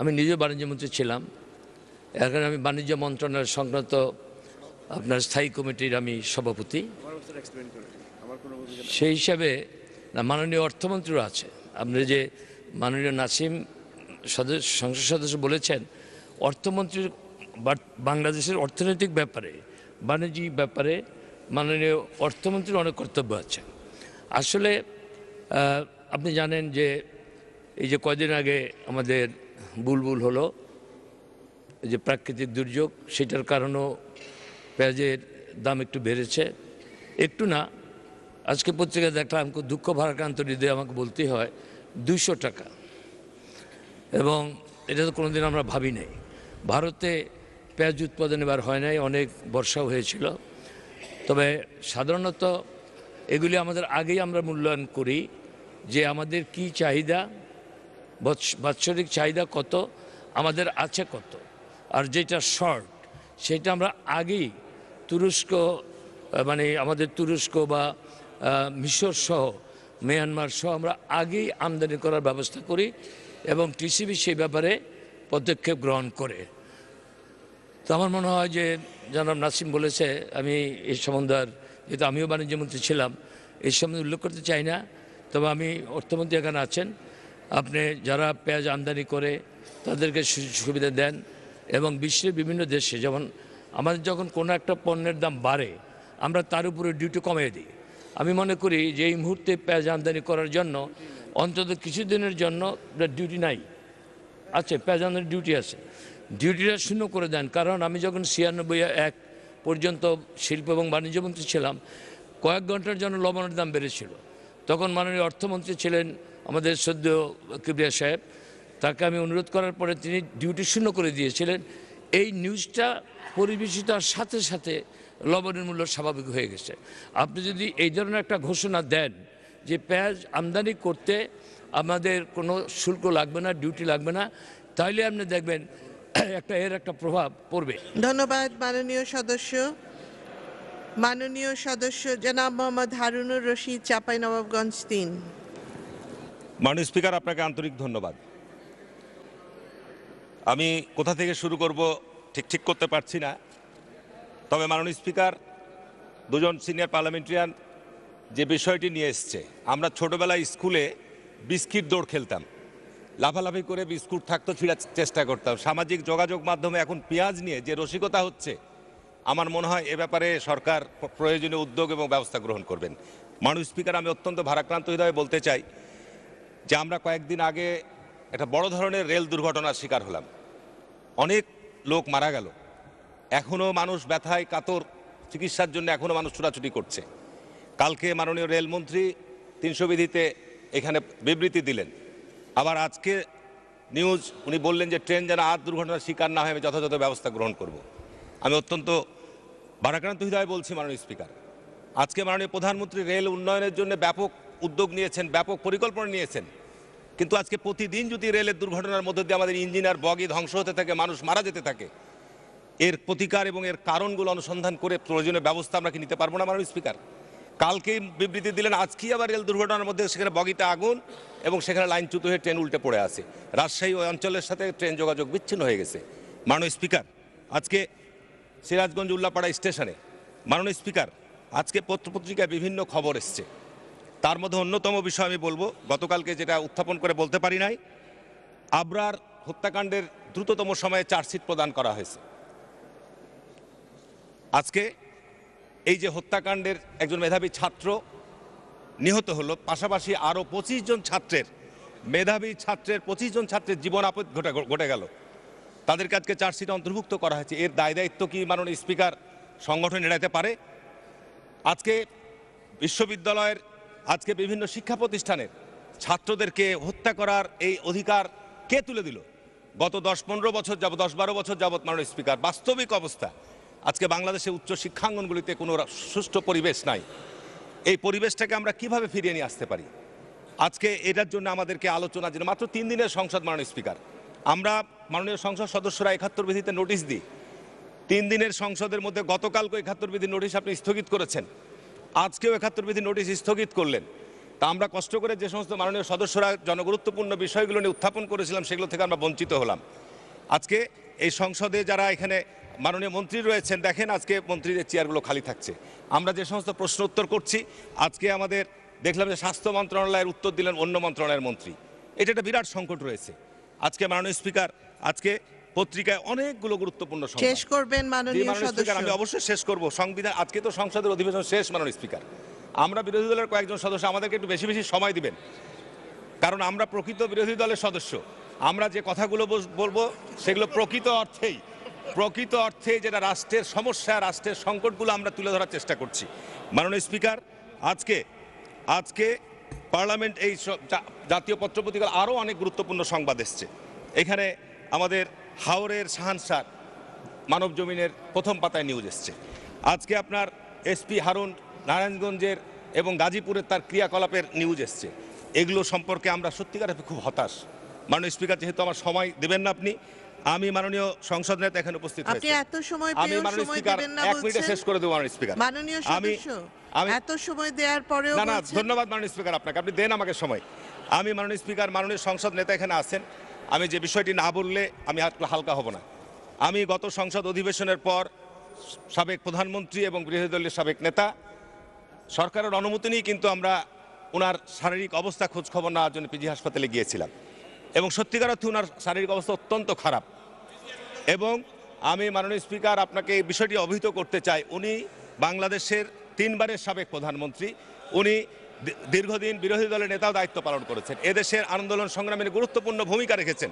আমি নিজে বাণিজ্যমন্ত্রী ছিলাম এখন আমি বাণিজ্য মন্ত্রণালয় সংক্রান্ত আপনার স্থায়ী কমিটির আমি সভাপতি সেই হিসাবে না মাননীয় অর্থমন্ত্রীও আছে আপনি যে মাননীয় নাসিম সদস্য সংসদ সদস্য বলেছেন অর্থমন্ত্রীর বাংলাদেশের অর্থনৈতিক ব্যাপারে বাণিজ্যিক ব্যাপারে মাননীয় অর্থমন্ত্রীর অনেক কর্তব্য আছে আসলে আপনি জানেন যে এই যে কয়দিন আগে আমাদের বুলবুল হলো যে প্রাকৃতিক দুর্যোগ সেটার কারণেও পেঁয়াজের দাম একটু বেড়েছে একটু না আজকে পত্রিকা দেখলাম খুব দুঃখ ভারাক্রান্ত হৃদয়ে আমাকে বলতে হয় দুইশো টাকা এবং এটা তো কোনোদিন আমরা ভাবি নাই ভারতে পেঁয়াজ উৎপাদন এবার হয় নাই অনেক বর্ষাও হয়েছিল তবে সাধারণত এগুলি আমাদের আগেই আমরা মূল্যায়ন করি যে আমাদের কি চাহিদা বাৎসরিক চাহিদা কত আমাদের আছে কত আর যেটা শর্ট সেটা আমরা আগেই তুরস্ক মানে আমাদের তুরস্ক বা মিশর সহ মিয়ানমার সহ আমরা আগেই আমদানি করার ব্যবস্থা করি এবং টিসিবি সেই ব্যাপারে পদক্ষেপ গ্রহণ করে তো আমার মনে হয় যে জানাব নাসিম বলেছে আমি এই সম্বন্ধে যেহেতু আমিও বাণিজ্যমন্ত্রী ছিলাম এই সম্বন্ধে উল্লেখ করতে চাই না তবে আমি অর্থমন্ত্রী এখানে আছেন আপনি যারা পেঁয়াজ আমদানি করে তাদেরকে সুবিধা দেন এবং বিশ্বের বিভিন্ন দেশে যেমন আমাদের যখন কোনো একটা পণ্যের দাম বাড়ে আমরা তার উপরে ডিউটি কমিয়ে দিই আমি মনে করি যে এই মুহূর্তে পেঁয়াজ আমদানি করার জন্য অন্তত কিছুদিনের জন্য ডিউটি নাই আছে পেঁয়াজ আমদানি ডিউটি আছে ডিউটিটা শূন্য করে দেন কারণ আমি যখন ছিয়ানব্বই এক পর্যন্ত শিল্প এবং বাণিজ্যমন্ত্রী ছিলাম কয়েক ঘন্টার জন্য লবণের দাম বেড়েছিল তখন মাননীয় অর্থমন্ত্রী ছিলেন আমাদের সদ্য কিবরিয়া সাহেব তাকে আমি অনুরোধ করার পরে তিনি ডিউটি শূন্য করে দিয়েছিলেন এই নিউজটা পরিবেশিত সাথে সাথে লবণের মূল্য স্বাভাবিক হয়ে গেছে আপনি যদি এই ধরনের একটা ঘোষণা দেন যে পেঁয়াজ আমদানি করতে আমাদের কোনো শুল্ক লাগবে না ডিউটি লাগবে না তাহলে আপনি দেখবেন একটা এর একটা প্রভাব পড়বে ধন্যবাদ মাননীয় সদস্য মাননীয় সদস্য জনাব মোহাম্মদ হারুনুর রশিদ চাপাই নবাবগঞ্জ তিন মাননীয় স্পিকার আপনাকে আন্তরিক ধন্যবাদ আমি কোথা থেকে শুরু করব ঠিক ঠিক করতে পারছি না তবে মাননীয় স্পিকার দুজন সিনিয়র পার্লামেন্টারিয়ান যে বিষয়টি নিয়ে এসছে আমরা ছোটোবেলায় স্কুলে বিস্কিট দৌড় খেলতাম লাফালাফি করে বিস্কুট থাকতো ছিঁড়ার চেষ্টা করতাম সামাজিক যোগাযোগ মাধ্যমে এখন পেঁয়াজ নিয়ে যে রসিকতা হচ্ছে আমার মনে হয় এ ব্যাপারে সরকার প্রয়োজনীয় উদ্যোগ এবং ব্যবস্থা গ্রহণ করবেন মানুষ স্পিকার আমি অত্যন্ত ভারাক্রান্ত হৃদয়ে বলতে চাই যে আমরা কয়েকদিন আগে একটা বড় ধরনের রেল দুর্ঘটনার শিকার হলাম অনেক লোক মারা গেল এখনও মানুষ ব্যথায় কাতর চিকিৎসার জন্য এখনও মানুষ ছোটাছুটি করছে কালকে মাননীয় রেলমন্ত্রী তিনশো বিধিতে এখানে বিবৃতি দিলেন আবার আজকে নিউজ উনি বললেন যে ট্রেন যেন আর দুর্ঘটনার শিকার না হয় আমি যথাযথ ব্যবস্থা গ্রহণ করব। আমি অত্যন্ত ভারাক্রান্ত হৃদয় বলছি মাননীয় স্পিকার আজকে মাননীয় প্রধানমন্ত্রী রেল উন্নয়নের জন্য ব্যাপক উদ্যোগ নিয়েছেন ব্যাপক পরিকল্পনা নিয়েছেন কিন্তু আজকে প্রতিদিন যদি রেলের দুর্ঘটনার মধ্যে দিয়ে আমাদের ইঞ্জিনিয়ার বগি ধ্বংস হতে থাকে মানুষ মারা যেতে থাকে এর প্রতিকার এবং এর কারণগুলো অনুসন্ধান করে প্রয়োজনীয় ব্যবস্থা আমরা কি নিতে পারবো না মাননীয় স্পিকার কালকেই বিবৃতি দিলেন আজকেই আবার রেল দুর্ঘটনার মধ্যে সেখানে বগিতে আগুন এবং সেখানে লাইনচ্যুত হয়ে ট্রেন উল্টে পড়ে আছে রাজশাহী ওই অঞ্চলের সাথে ট্রেন যোগাযোগ বিচ্ছিন্ন হয়ে গেছে মাননীয় স্পিকার আজকে সিরাজগঞ্জ উল্লাপাড়া স্টেশনে মাননীয় স্পিকার আজকে পত্রপত্রিকায় বিভিন্ন খবর এসছে তার মধ্যে অন্যতম বিষয় আমি বলবো গতকালকে যেটা উত্থাপন করে বলতে পারি নাই আবরার হত্যাকাণ্ডের দ্রুততম সময়ে চার্জশিট প্রদান করা হয়েছে আজকে এই যে হত্যাকাণ্ডের একজন মেধাবী ছাত্র নিহত হলো পাশাপাশি আরও পঁচিশ জন ছাত্রের মেধাবী ছাত্রের পঁচিশ জন ছাত্রের জীবন আপদ ঘটে ঘটে গেল তাদের কাজকে চার্জশিট অন্তর্ভুক্ত করা হয়েছে এর দায় দায়িত্ব কি মাননীয় স্পিকার সংগঠন এড়াতে পারে আজকে বিশ্ববিদ্যালয়ের আজকে বিভিন্ন শিক্ষা প্রতিষ্ঠানের ছাত্রদেরকে হত্যা করার এই অধিকার কে তুলে দিল গত দশ পনেরো বছর যাবৎ দশ বারো বছর যাবৎ মাননীয় স্পিকার বাস্তবিক অবস্থা আজকে বাংলাদেশে উচ্চ শিক্ষাঙ্গনগুলিতে কোনো সুষ্ঠু পরিবেশ নাই এই পরিবেশটাকে আমরা কিভাবে ফিরিয়ে নিয়ে আসতে পারি আজকে এটার জন্য আমাদেরকে আলোচনা জন্য মাত্র তিন দিনের সংসদ মাননীয় স্পিকার আমরা মাননীয় সংসদ সদস্যরা একাত্তর বিধিতে নোটিশ দিই তিন দিনের সংসদের মধ্যে গতকালকে একাত্তর বিধি নোটিশ আপনি স্থগিত করেছেন আজকেও একাত্তর বিধি নোটিশ স্থগিত করলেন তা আমরা কষ্ট করে যে সমস্ত মাননীয় সদস্যরা জনগুরুত্বপূর্ণ বিষয়গুলো নিয়ে উত্থাপন করেছিলাম সেগুলো থেকে আমরা বঞ্চিত হলাম আজকে এই সংসদে যারা এখানে মাননীয় মন্ত্রী রয়েছেন দেখেন আজকে মন্ত্রীদের চেয়ারগুলো খালি থাকছে আমরা যে সমস্ত প্রশ্ন উত্তর করছি আজকে আমাদের দেখলাম যে স্বাস্থ্য মন্ত্রণালয়ের উত্তর দিলেন অন্য মন্ত্রণালয়ের মন্ত্রী এটা একটা বিরাট সংকট রয়েছে আজকে মাননীয় স্পিকার আজকে পত্রিকায় অনেকগুলো গুরুত্বপূর্ণ শেষ করবেন মাননীয় সদস্য আমি অবশ্যই শেষ করব সংবিধান আজকে তো সংসদের অধিবেশন শেষ মাননীয় স্পিকার আমরা বিরোধী দলের কয়েকজন সদস্য আমাদেরকে একটু বেশি বেশি সময় দিবেন কারণ আমরা প্রকৃত বিরোধী দলের সদস্য আমরা যে কথাগুলো বলবো সেগুলো প্রকৃত অর্থেই প্রকৃত অর্থে যেটা রাষ্ট্রের সমস্যা রাষ্ট্রের সংকটগুলো আমরা তুলে ধরার চেষ্টা করছি মাননীয় স্পিকার আজকে আজকে পার্লামেন্ট এই জাতীয় পত্রপত্রিকার আরও অনেক গুরুত্বপূর্ণ সংবাদ এসছে এখানে আমাদের হাওরের শাহানসার মানব জমিনের প্রথম পাতায় নিউজ এসছে আজকে আপনার এসপি হারুন নারায়ণগঞ্জের এবং গাজীপুরের তার ক্রিয়াকলাপের নিউজ এসছে এগুলো সম্পর্কে আমরা সত্যিকার খুব হতাশ মাননীয় স্পিকার যেহেতু আমার সময় দেবেন না আপনি আমি মাননীয় সংসদ নেতা এখানে উপস্থিত আপনি এত সময় আমি স্পিকার এক শেষ করে দেব স্পিকার আমি এত সময় দেওয়ার না না ধন্যবাদ মাননীয় স্পিকার আপনাকে আপনি দেন আমাকে সময় আমি মাননীয় স্পিকার মাননীয় সংসদ নেতা এখানে আছেন আমি যে বিষয়টি না বললে আমি হালকা হব না আমি গত সংসদ অধিবেশনের পর সাবেক প্রধানমন্ত্রী এবং বিরোধী দলের সাবেক নেতা সরকারের অনুমতি নিয়ে কিন্তু আমরা ওনার শারীরিক অবস্থা খোঁজখবর নেওয়ার জন্য পিজি হাসপাতালে গিয়েছিলাম এবং সত্যিকার অর্থে ওনার শারীরিক অবস্থা অত্যন্ত খারাপ এবং আমি মাননীয় স্পিকার আপনাকে এই বিষয়টি অবহিত করতে চাই উনি বাংলাদেশের তিনবারের সাবেক প্রধানমন্ত্রী উনি দীর্ঘদিন বিরোধী দলের নেতাও দায়িত্ব পালন করেছেন এদেশের আন্দোলন সংগ্রামের গুরুত্বপূর্ণ ভূমিকা রেখেছেন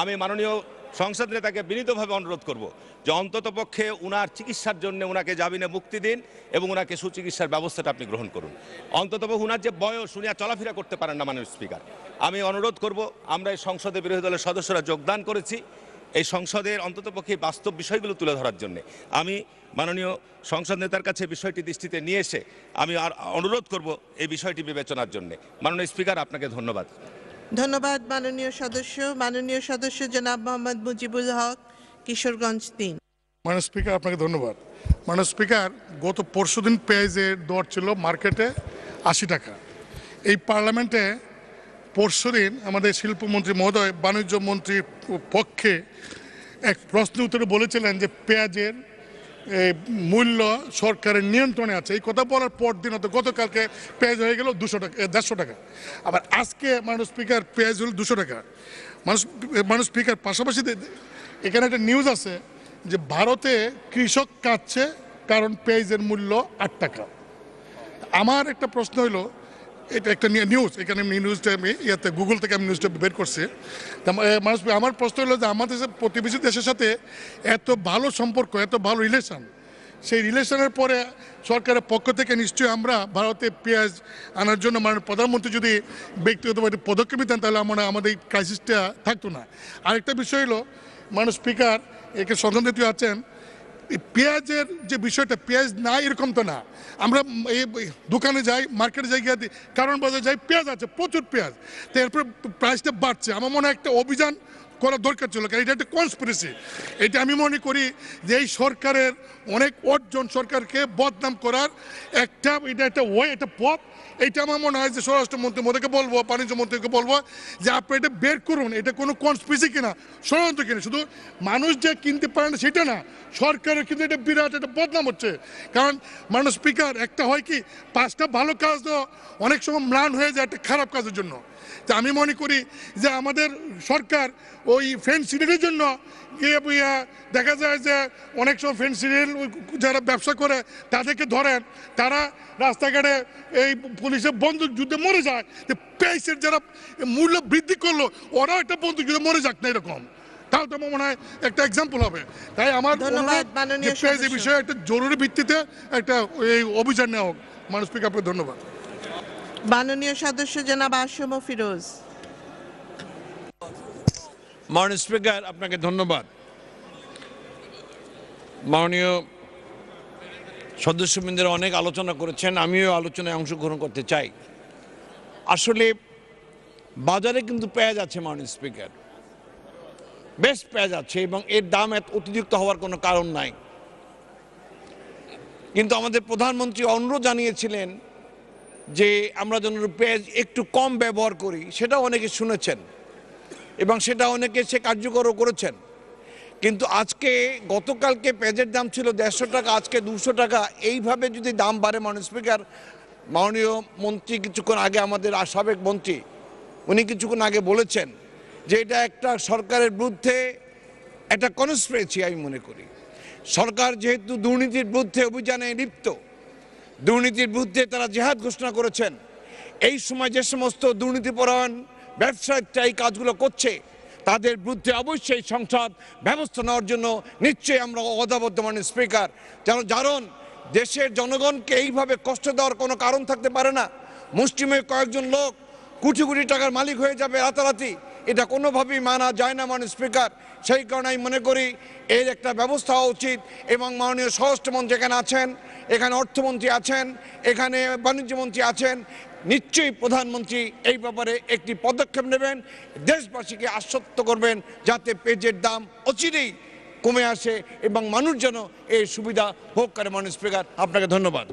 আমি মাননীয় সংসদ নেতাকে বিনীতভাবে অনুরোধ করব যে অন্ততপক্ষে উনার চিকিৎসার জন্য উনাকে জামিনে মুক্তি দিন এবং উনাকে সুচিকিৎসার ব্যবস্থাটা আপনি গ্রহণ করুন অন্ততপক্ষে উনার যে বয়স উনি চলাফেরা করতে পারেন না মাননীয় স্পিকার আমি অনুরোধ করব আমরা এই সংসদে বিরোধী দলের সদস্যরা যোগদান করেছি এই সংসদের অন্ততপক্ষে বাস্তব বিষয়গুলো তুলে ধরার জন্য আমি মাননীয় সংসদ নেতার কাছে বিষয়টি দৃষ্টিতে নিয়ে এসে আমি আর অনুরোধ করব এই বিষয়টি বিবেচনার জন্য মাননীয় স্পিকার আপনাকে ধন্যবাদ ধন্যবাদ মাননীয় সদস্য মাননীয় সদস্য জনাব মোহাম্মদ মুজিবুল হক কিশোরগঞ্জ তিন মাননীয় স্পিকার আপনাকে ধন্যবাদ মাননীয় স্পিকার গত পরশুদিন পেঁয়াজের দর ছিল মার্কেটে আশি টাকা এই পার্লামেন্টে পরশুদিন আমাদের শিল্পমন্ত্রী মহোদয় বাণিজ্য মন্ত্রীর পক্ষে এক প্রশ্ন উত্তরে বলেছিলেন যে পেঁয়াজের মূল্য সরকারের নিয়ন্ত্রণে আছে এই কথা বলার পর দিন হতো গতকালকে পেঁয়াজ হয়ে গেল দুশো টাকা দেড়শো টাকা আবার আজকে মানুষ স্পিকার পেঁয়াজ হল দুশো টাকা মানুষ মানুষ স্পিকার পাশাপাশি এখানে একটা নিউজ আছে যে ভারতে কৃষক কাঁদছে কারণ পেঁয়াজের মূল্য আট টাকা আমার একটা প্রশ্ন হলো এটা একটা নিয়ে নিউজ এখানে আমি নিউজটা আমি ইয়াতে গুগল থেকে আমি নিউজটা বের করছি মানুষ আমার প্রশ্ন হলো যে আমাদের প্রতিবেশী দেশের সাথে এত ভালো সম্পর্ক এত ভালো রিলেশন সেই রিলেশনের পরে সরকারের পক্ষ থেকে নিশ্চয়ই আমরা ভারতে পেঁয়াজ আনার জন্য মাননীয় প্রধানমন্ত্রী যদি ব্যক্তিগতভাবে পদক্ষেপ নিতেন তাহলে আমরা আমাদের এই ক্রাইসিসটা থাকতো না আরেকটা বিষয় হলো মানে স্পিকার একে সংসদে আছেন পেঁয়াজের যে বিষয়টা পেঁয়াজ না এরকম তো না আমরা এই দোকানে যাই মার্কেটে যাই গিয়ে কারণ বাজারে যাই পেঁয়াজ আছে প্রচুর পেঁয়াজ তো এরপরে প্রাইসটা বাড়ছে আমার মনে হয় একটা অভিযান করা দরকার ছিল কারণ এটা একটা কনস্পিরেসি এটা আমি মনে করি যে এই সরকারের অনেক অর্জন সরকারকে বদনাম করার একটা এটা একটা ওয়ে একটা পথ এটা আমার মনে হয় যে স্বরাষ্ট্রমন্ত্রী মোদীকে বলবো বাণিজ্য মন্ত্রীকে বলবো যে আপনি এটা বের করুন এটা কোনো কনস্পিসি কিনা ষড়যন্ত্র কিনা শুধু মানুষ যে কিনতে পারে না সেটা না সরকারের কিন্তু এটা বিরাট একটা বদনাম হচ্ছে কারণ মানুষ স্পিকার একটা হয় কি পাঁচটা ভালো কাজ তো অনেক সময় ম্লান হয়ে যায় একটা খারাপ কাজের জন্য তা আমি মনে করি যে আমাদের সরকার ওই ফ্রেন্ড সিডিলের জন্য দেখা যায় যে অনেক সময় ফ্রেন্ড সিরিয়াল যারা ব্যবসা করে তাদেরকে ধরেন তারা রাস্তাঘাটে এই পুলিশের বন্দুক যুদ্ধে মরে যায় প্রাইসের যারা মূল্য বৃদ্ধি করলো ওরাও একটা বন্দুক যুদ্ধে মরে যাক না এরকম তাও তো মনে হয় একটা এক্সাম্পল হবে তাই আমার বিষয়ে একটা জরুরি ভিত্তিতে একটা এই অভিযান নেওয়া হোক মানুষ আপনাকে ধন্যবাদ মাননীয় সদস্য জনাব আসম ফিরোজ মাননীয় স্পিকার আপনাকে ধন্যবাদ মাননীয় সদস্যবৃন্দের অনেক আলোচনা করেছেন আমিও আলোচনায় অংশগ্রহণ করতে চাই আসলে বাজারে কিন্তু পেঁয়াজ আছে মাননীয় স্পিকার বেশ পেঁয়াজ আছে এবং এর দাম এত অতিরিক্ত হওয়ার কোনো কারণ নাই কিন্তু আমাদের প্রধানমন্ত্রী অনুরোধ জানিয়েছিলেন যে আমরা যেন পেঁয়াজ একটু কম ব্যবহার করি সেটা অনেকে শুনেছেন এবং সেটা অনেকে সে কার্যকরও করেছেন কিন্তু আজকে গতকালকে পেঁয়াজের দাম ছিল দেড়শো টাকা আজকে দুশো টাকা এইভাবে যদি দাম বাড়ে মাননীয় স্পিকার মাননীয় মন্ত্রী কিছুক্ষণ আগে আমাদের সাবেক মন্ত্রী উনি কিছুক্ষণ আগে বলেছেন যে এটা একটা সরকারের বিরুদ্ধে একটা পেয়েছি আমি মনে করি সরকার যেহেতু দুর্নীতির বিরুদ্ধে অভিযানে লিপ্ত দুর্নীতির বিরুদ্ধে তারা জেহাদ ঘোষণা করেছেন এই সময় যে সমস্ত দুর্নীতিপরায়ণ ব্যবসায়ীরা এই কাজগুলো করছে তাদের বিরুদ্ধে অবশ্যই সংসদ ব্যবস্থা নেওয়ার জন্য নিশ্চয়ই আমরা অদাবদ্ধ মানে স্পিকার যেন জারণ দেশের জনগণকে এইভাবে কষ্ট দেওয়ার কোনো কারণ থাকতে পারে না মুষ্টিমে কয়েকজন লোক কোটি কোটি টাকার মালিক হয়ে যাবে রাতারাতি এটা কোনোভাবেই মানা যায় না মানে স্পিকার সেই কারণে আমি মনে করি এর একটা ব্যবস্থা হওয়া উচিত এবং মাননীয় স্বরাষ্ট্রমন্ত্রী এখানে আছেন এখানে অর্থমন্ত্রী আছেন এখানে বাণিজ্যমন্ত্রী আছেন নিশ্চয়ই প্রধানমন্ত্রী এই ব্যাপারে একটি পদক্ষেপ নেবেন দেশবাসীকে আশ্বস্ত করবেন যাতে পেজের দাম অচিরেই কমে আসে এবং মানুষ যেন এই সুবিধা ভোগ করে মানুষ স্পিকার আপনাকে ধন্যবাদ